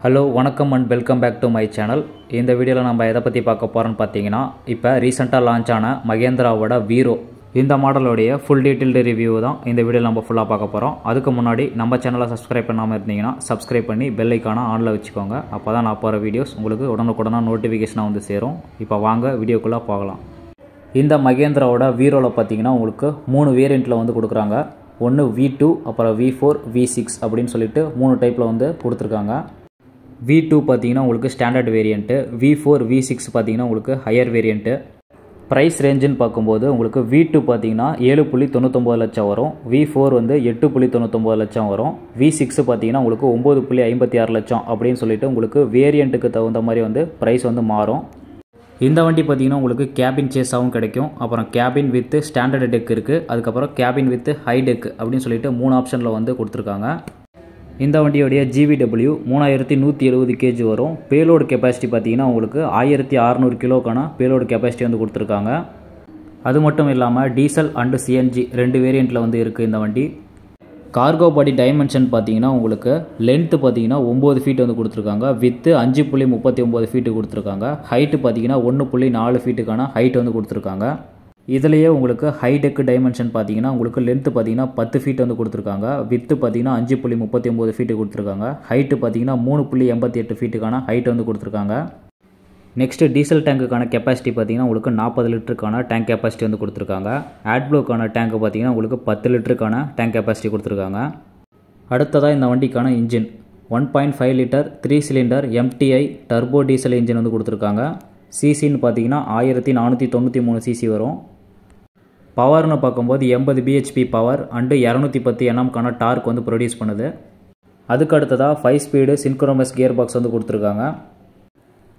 hello வணக்கம் and welcome back to my channel இந்த வீடியோவில் நம்ம எதை பற்றி பார்க்க போகிறோன்னு பார்த்தீங்கன்னா இப்போ ரீசெண்டாக லான்ச் ஆன மகேந்திராவோட வீரோ இந்த மாடலுடைய ஃபுல் டீட்டெயில்டு ரிவ்யூ தான் இந்த வீடியோவில் நம்ம ஃபுல்லாக பார்க்க போகிறோம் அதுக்கு முன்னாடி நம்ம சேனலை சப்ஸ்கிரைப் பண்ணாமல் இருந்தீங்கன்னா சப்ஸ்கிரைப் பண்ணி பெல் ஆனில் வச்சுக்கோங்க அப்போ தான் நான் போகிற வீடியோஸ் உங்களுக்கு உடனுக்குடனாக நோட்டிஃபிகேஷனாக வந்து சேரும் இப்போ வாங்க வீடியோக்குள்ளே போகலாம் இந்த மகேந்திராவோட வீரோவில் பார்த்தீங்கன்னா உங்களுக்கு மூணு வேரியண்ட்டில் வந்து கொடுக்குறாங்க ஒன்று வி டூ அப்புறம் வி ஃபோர் வி சிக்ஸ் அப்படின்னு சொல்லிட்டு மூணு டைப்பில் வந்து கொடுத்துருக்காங்க வி டூ பார்த்தீங்கன்னா உங்களுக்கு standard variant V four V six பார்த்தீங்கன்னா உங்களுக்கு ஹையர் வேரியண்ட்டு ப்ரைஸ் ரேஞ்சுன்னு பார்க்கும்போது உங்களுக்கு வி டூ பார்த்தீங்கன்னா ஏழு புள்ளி தொண்ணூத்தொம்பது லட்சம் வரும் வி ஃபோர் வந்து எட்டு புள்ளி தொண்ணூத்தொம்பது லட்சம் வரும் வி சிக்ஸ் பார்த்தீங்கன்னா உங்களுக்கு ஒம்பது புள்ளி ஐம்பத்தி ஆறு லட்சம் அப்படின்னு சொல்லிட்டு உங்களுக்கு வேரியண்ட்டுக்கு தகுந்த மாதிரி வந்து ப்ரைஸ் வந்து மாறும் இந்த வண்டி பார்த்திங்கன்னா உங்களுக்கு கேபின் சேஸாகவும் கிடைக்கும் அப்புறம் கேபின் வித்து ஸ்டாண்டர்டு டெக் இருக்குது அதுக்கப்புறம் கேபின் வித் ஹை டெக் அப்படின்னு சொல்லிட்டு மூணு ஆப்ஷனில் வந்து கொடுத்துருக்காங்க இந்த வண்டியோடைய ஜிவிடபிள்யூ மூணாயிரத்தி நூற்றி எழுபது கேஜி வரும் பேலோடு கெப்பாசிட்டி பார்த்தீங்கன்னா உங்களுக்கு ஆயிரத்தி அறநூறு கிலோக்கான பேலோடு கெப்பாசிட்டி வந்து கொடுத்துருக்காங்க அது மட்டும் இல்லாமல் டீசல் அண்டு சிஎன்ஜி ரெண்டு வேரியண்ட்டில் வந்து இருக்குது இந்த வண்டி கார்கோ பாடி டைமென்ஷன் பார்த்தீங்கன்னா உங்களுக்கு லென்த்து பார்த்தீங்கன்னா ஒம்பது ஃபீட் வந்து கொடுத்துருக்காங்க வித்து அஞ்சு புள்ளி முப்பத்தி ஒம்பது ஃபீட்டு கொடுத்துருக்காங்க ஹைட்டு பார்த்தீங்கன்னா ஒன்று புள்ளி நாலு ஃபீட்டுக்கான ஹைட் வந்து கொடுத்துருக்காங்க இதுலேயே உங்களுக்கு ஹைடெக் டைமென்ஷன் பார்த்தீங்கன்னா உங்களுக்கு லென்த்து பார்த்தீங்கன்னா பத்து ஃபீட் வந்து கொடுத்துருக்காங்க வித்து பார்த்தீங்கன்னா அஞ்சு புள்ளி முப்பத்தி ஒம்பது ஃபீட்டு கொடுத்துருக்காங்க ஹைட்டு பார்த்தீங்கன்னா மூணு புள்ளி எண்பத்தி எட்டு ஃபீட்டுக்கான ஹைட் வந்து கொடுத்துருக்காங்க நெக்ஸ்ட்டு டீசல் டேங்குக்கான கெப்பாசிட்டி பார்த்தீங்கன்னா உங்களுக்கு நாற்பது லிட்டருக்கான டேங்க் கெப்பாசிட்டி வந்து கொடுத்துருக்காங்க ஆட்ப்ளூக்கான டேங்க் பார்த்தீங்கன்னா உங்களுக்கு பத்து லிட்டருக்கான டேங்க் கெப்பாசிட்டி கொடுத்துருக்காங்க அடுத்ததாக இந்த வண்டிக்கான engine one point five litre three cylinder MDI turbo diesel engine வந்து கொடுத்துருக்காங்க சிசின்னு பார்த்தீங்கன்னா ஆயிரத்தி நானூற்றி தொண்ணூற்றி மூணு சிசி வரும் பவர்னு பார்க்கும்போது எண்பது பிஹெச்பி பவர் அண்டு இரநூத்தி பத்து எண்ணம்கான டார்க் வந்து ப்ரொடியூஸ் பண்ணுது அதுக்கு அடுத்ததாக five speed synchromesh gear box வந்து கொடுத்துருக்காங்க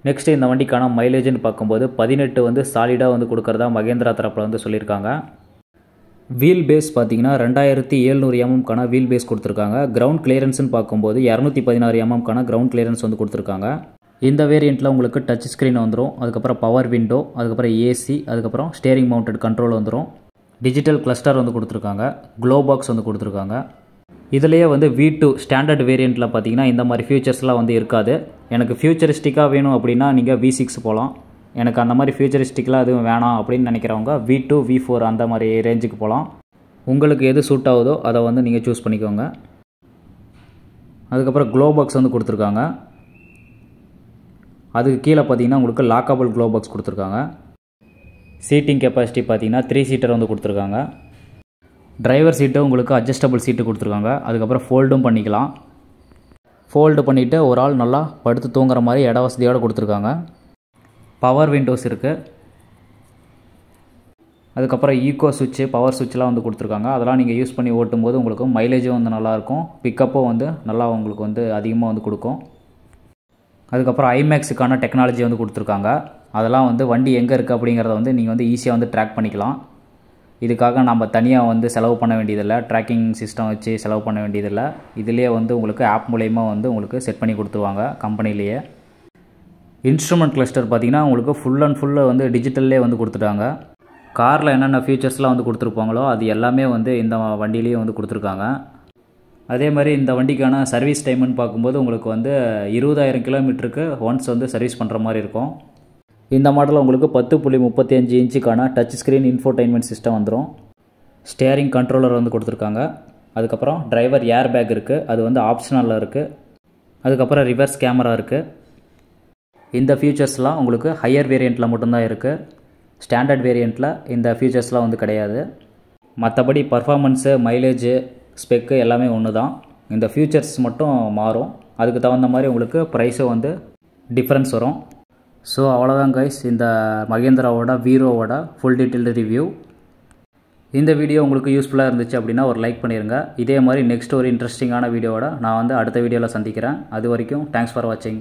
நெக்ஸ்ட்டு இந்த வண்டிக்கான மைலேஜ்னு பார்க்கும்போது பதினெட்டு வந்து சாலிடாக வந்து கொடுக்குறதா மகேந்திரா தரப்பில் வந்து சொல்லியிருக்காங்க வீல் பேஸ் பார்த்தீங்கன்னா ரெண்டாயிரத்தி ஏழ்நூறு எம்எம்கான வீல் பேஸ் கொடுத்துருக்காங்க கிரவுண்ட் கிளியரன்ஸ்னு பார்க்கும்போது இரநூத்தி பதினாறு எம்எம்கான கிரவுண்ட் கிளியரன்ஸ் வந்து கொடுத்துருக்காங்க இந்த வேரியண்ட்டில் உங்களுக்கு டச் ஸ்க்ரீன் வந்துடும் அதுக்கப்புறம் பவர் விண்டோ அதுக்கப்புறம் ஏசி அதுக்கப்புறம் ஸ்டேரிங் மவுண்டட் கண்ட்ரோல் வந்துடும் டிஜிட்டல் கிளஸ்டர் வந்து கொடுத்துருக்காங்க க்ளோ பாக்ஸ் வந்து கொடுத்துருக்காங்க இதுலேயே வந்து வி டூ ஸ்டாண்டர்ட் வேரியண்ட்டில் பார்த்தீங்கன்னா இந்த மாதிரி ஃபியூச்சர்ஸ்லாம் வந்து இருக்காது எனக்கு ஃபியூச்சரிஸ்டிக்காக வேணும் அப்படின்னா நீங்கள் வி சிக்ஸ் போகலாம் எனக்கு அந்த மாதிரி ஃபியூச்சரிஸ்டிக்கெலாம் எதுவும் வேணாம் அப்படின்னு நினைக்கிறவங்க வி டூ வி ஃபோர் அந்த மாதிரி ரேஞ்சுக்கு போகலாம் உங்களுக்கு எது சூட் ஆகுதோ அதை வந்து நீங்கள் சூஸ் பண்ணிக்கோங்க அதுக்கப்புறம் க்ளோ பாக்ஸ் வந்து கொடுத்துருக்காங்க அதுக்கு கீழே பார்த்தீங்கன்னா உங்களுக்கு லாக்கபிள் க்ளோ பாக்ஸ் கொடுத்துருக்காங்க சீட்டிங் கெப்பாசிட்டி பார்த்தீங்கன்னா த்ரீ சீட்டர் வந்து கொடுத்துருக்காங்க டிரைவர் சீட்டு உங்களுக்கு அட்ஜஸ்டபிள் சீட்டு கொடுத்துருக்காங்க அதுக்கப்புறம் ஃபோல்டும் பண்ணிக்கலாம் ஃபோல்டு பண்ணிவிட்டு ஒரு ஆள் நல்லா படுத்து தூங்குற மாதிரி இட வசதியோடு கொடுத்துருக்காங்க பவர் விண்டோஸ் இருக்குது அதுக்கப்புறம் ஈகோ சுவிட்சு பவர் சுவிட்செலாம் வந்து கொடுத்துருக்காங்க அதெல்லாம் நீங்கள் யூஸ் பண்ணி ஓட்டும் போது உங்களுக்கு மைலேஜும் வந்து நல்லாயிருக்கும் பிக்கப்பும் வந்து நல்லா உங்களுக்கு வந்து அதிகமாக வந்து கொடுக்கும் அதுக்கப்புறம் ஐமேக்ஸுக்கான டெக்னாலஜி வந்து கொடுத்துருக்காங்க அதெல்லாம் வந்து வண்டி எங்கே இருக்குது அப்படிங்கிறத வந்து நீங்கள் வந்து ஈஸியாக வந்து ட்ராக் பண்ணிக்கலாம் இதுக்காக நம்ம தனியாக வந்து செலவு பண்ண வேண்டியதில்லை ட்ராக்கிங் சிஸ்டம் வச்சு செலவு பண்ண வேண்டியதில்லை இதிலே வந்து உங்களுக்கு ஆப் மூலயமா வந்து உங்களுக்கு செட் பண்ணி கொடுத்துருவாங்க கம்பெனிலேயே இன்ஸ்ட்ருமெண்ட் கிளஸ்டர் பார்த்திங்கன்னா உங்களுக்கு ஃபுல் அண்ட் ஃபுல்லு வந்து டிஜிட்டல்லே வந்து கொடுத்துட்டாங்க காரில் என்னென்ன ஃபியூச்சர்ஸ்லாம் வந்து கொடுத்துருப்பாங்களோ அது எல்லாமே வந்து இந்த வண்டியிலையும் வந்து கொடுத்துருக்காங்க அதே மாதிரி இந்த வண்டிக்கான சர்வீஸ் டைம்னு பார்க்கும்போது உங்களுக்கு வந்து இருபதாயிரம் கிலோமீட்டருக்கு ஒன்ஸ் வந்து சர்வீஸ் பண்ணுற மாதிரி இருக்கும் இந்த மாடலில் உங்களுக்கு பத்து புள்ளி முப்பத்தி அஞ்சு இன்ச்சுக்கான டச் ஸ்க்ரீன் இன்ஃபோர்டைன்மெண்ட் சிஸ்டம் வந்துடும் ஸ்டேரிங் கண்ட்ரோலர் வந்து கொடுத்துருக்காங்க அதுக்கப்புறம் டிரைவர் ஏர் பேக் இருக்குது அது வந்து ஆப்ஷனலில் இருக்குது அதுக்கப்புறம் ரிவர்ஸ் கேமரா இருக்குது இந்த ஃபியூச்சர்ஸ்லாம் உங்களுக்கு ஹையர் வேரியண்ட்டில் மட்டும்தான் இருக்குது ஸ்டாண்டர்ட் வேரியண்ட்டில் இந்த ஃபியூச்சர்ஸ்லாம் வந்து கிடையாது மற்றபடி பர்ஃபார்மன்ஸு மைலேஜு ஸ்பெக்கு எல்லாமே ஒன்று தான் இந்த ஃபியூச்சர்ஸ் மட்டும் மாறும் அதுக்கு தகுந்த மாதிரி உங்களுக்கு ப்ரைஸும் வந்து டிஃப்ரென்ஸ் வரும் ஸோ அவ்வளோதான் கைஸ் இந்த மகேந்திராவோட வீரோவோட ஃபுல் டீட்டெயில்டு ரிவ்யூ இந்த வீடியோ உங்களுக்கு யூஸ்ஃபுல்லாக இருந்துச்சு அப்படின்னா ஒரு லைக் பண்ணிடுங்க இதே மாதிரி நெக்ஸ்ட் ஒரு இன்ட்ரெஸ்டிங்கான வீடியோவோட நான் வந்து அடுத்த வீடியோவில் சந்திக்கிறேன் அது வரைக்கும் தேங்க்ஸ் ஃபார் வாட்சிங்